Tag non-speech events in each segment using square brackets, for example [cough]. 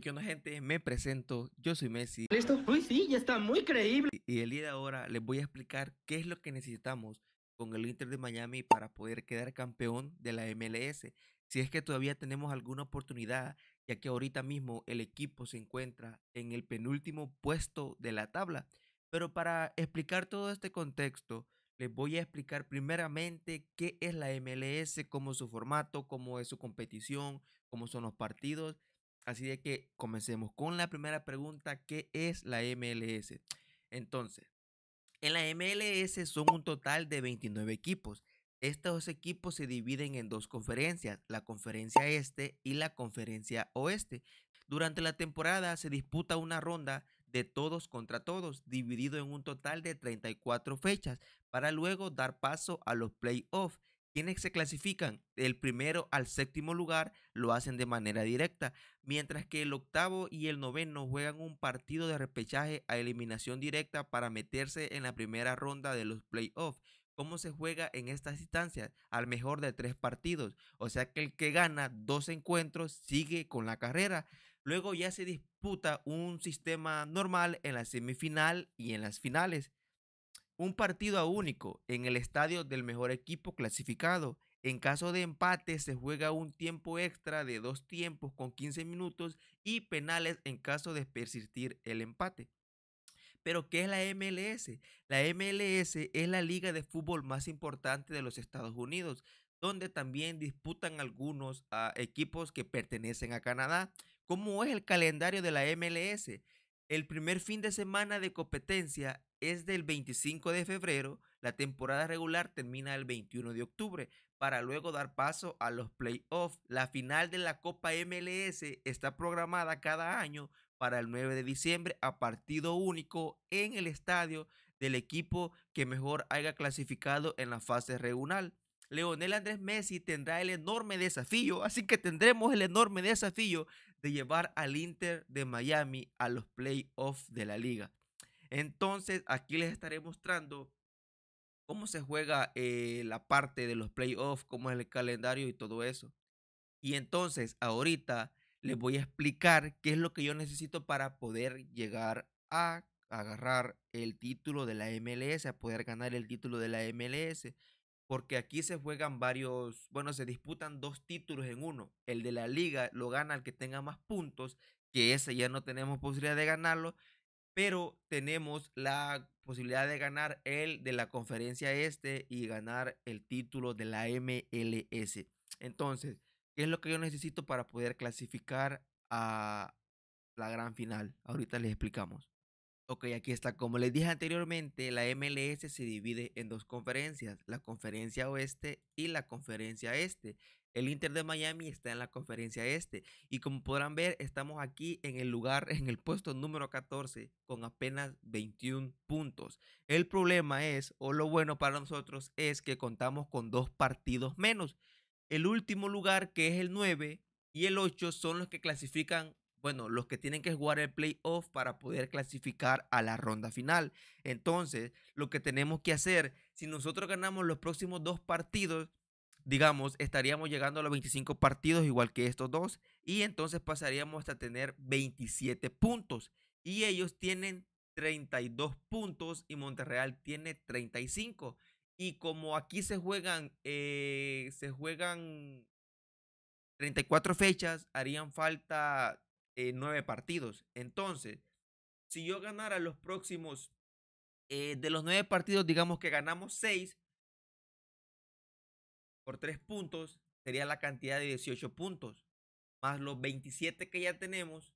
¿Qué onda gente? Me presento, yo soy Messi. ¿Listo? Uy, sí, ya está muy creíble. Y el día de ahora les voy a explicar qué es lo que necesitamos con el Inter de Miami para poder quedar campeón de la MLS. Si es que todavía tenemos alguna oportunidad, ya que ahorita mismo el equipo se encuentra en el penúltimo puesto de la tabla. Pero para explicar todo este contexto, les voy a explicar primeramente qué es la MLS, cómo es su formato, cómo es su competición, cómo son los partidos Así de que comencemos con la primera pregunta, ¿qué es la MLS? Entonces, en la MLS son un total de 29 equipos. Estos equipos se dividen en dos conferencias, la conferencia este y la conferencia oeste. Durante la temporada se disputa una ronda de todos contra todos, dividido en un total de 34 fechas, para luego dar paso a los playoffs quienes se clasifican del primero al séptimo lugar lo hacen de manera directa, mientras que el octavo y el noveno juegan un partido de repechaje a eliminación directa para meterse en la primera ronda de los playoffs. ¿Cómo se juega en estas instancias? Al mejor de tres partidos. O sea que el que gana dos encuentros sigue con la carrera. Luego ya se disputa un sistema normal en la semifinal y en las finales. Un partido a único en el estadio del mejor equipo clasificado. En caso de empate se juega un tiempo extra de dos tiempos con 15 minutos y penales en caso de persistir el empate. Pero ¿qué es la MLS? La MLS es la liga de fútbol más importante de los Estados Unidos, donde también disputan algunos ah, equipos que pertenecen a Canadá. ¿Cómo es el calendario de la MLS? El primer fin de semana de competencia es del 25 de febrero, la temporada regular termina el 21 de octubre para luego dar paso a los playoffs. La final de la Copa MLS está programada cada año para el 9 de diciembre a partido único en el estadio del equipo que mejor haya clasificado en la fase regional. Leonel Andrés Messi tendrá el enorme desafío, así que tendremos el enorme desafío de llevar al Inter de Miami a los playoffs de la liga. Entonces, aquí les estaré mostrando cómo se juega eh, la parte de los playoffs, cómo es el calendario y todo eso. Y entonces, ahorita les voy a explicar qué es lo que yo necesito para poder llegar a agarrar el título de la MLS, a poder ganar el título de la MLS porque aquí se juegan varios, bueno, se disputan dos títulos en uno. El de la liga lo gana el que tenga más puntos, que ese ya no tenemos posibilidad de ganarlo, pero tenemos la posibilidad de ganar el de la conferencia este y ganar el título de la MLS. Entonces, ¿qué es lo que yo necesito para poder clasificar a la gran final? Ahorita les explicamos. Ok, aquí está. Como les dije anteriormente, la MLS se divide en dos conferencias, la conferencia oeste y la conferencia este. El Inter de Miami está en la conferencia este. Y como podrán ver, estamos aquí en el lugar, [laughs] en el puesto número 14, con apenas 21 puntos. El problema es, o lo bueno para nosotros, es que contamos con dos partidos menos. El último lugar, que es el 9, y el 8 son los que clasifican bueno, los que tienen que jugar el playoff para poder clasificar a la ronda final. Entonces, lo que tenemos que hacer, si nosotros ganamos los próximos dos partidos, digamos, estaríamos llegando a los 25 partidos igual que estos dos, y entonces pasaríamos hasta tener 27 puntos. Y ellos tienen 32 puntos y Monterreal tiene 35. Y como aquí se juegan, eh, se juegan 34 fechas, harían falta eh, nueve partidos. Entonces, si yo ganara los próximos, eh, de los nueve partidos, digamos que ganamos seis por tres puntos, sería la cantidad de 18 puntos, más los 27 que ya tenemos,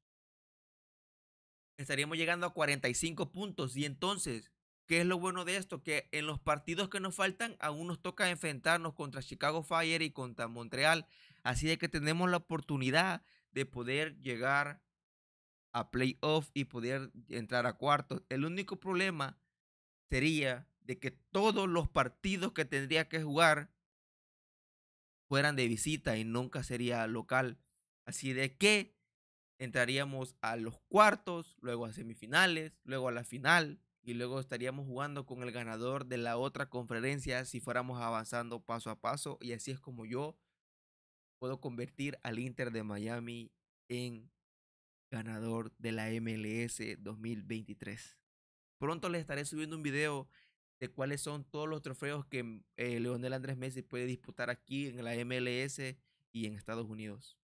estaríamos llegando a 45 puntos. Y entonces, ¿qué es lo bueno de esto? Que en los partidos que nos faltan, aún nos toca enfrentarnos contra Chicago Fire y contra Montreal. Así de que tenemos la oportunidad de poder llegar a playoff y poder entrar a cuartos. El único problema sería de que todos los partidos que tendría que jugar fueran de visita y nunca sería local. Así de que entraríamos a los cuartos, luego a semifinales, luego a la final y luego estaríamos jugando con el ganador de la otra conferencia si fuéramos avanzando paso a paso y así es como yo puedo convertir al Inter de Miami en ganador de la MLS 2023. Pronto les estaré subiendo un video de cuáles son todos los trofeos que eh, Leonel Andrés Messi puede disputar aquí en la MLS y en Estados Unidos.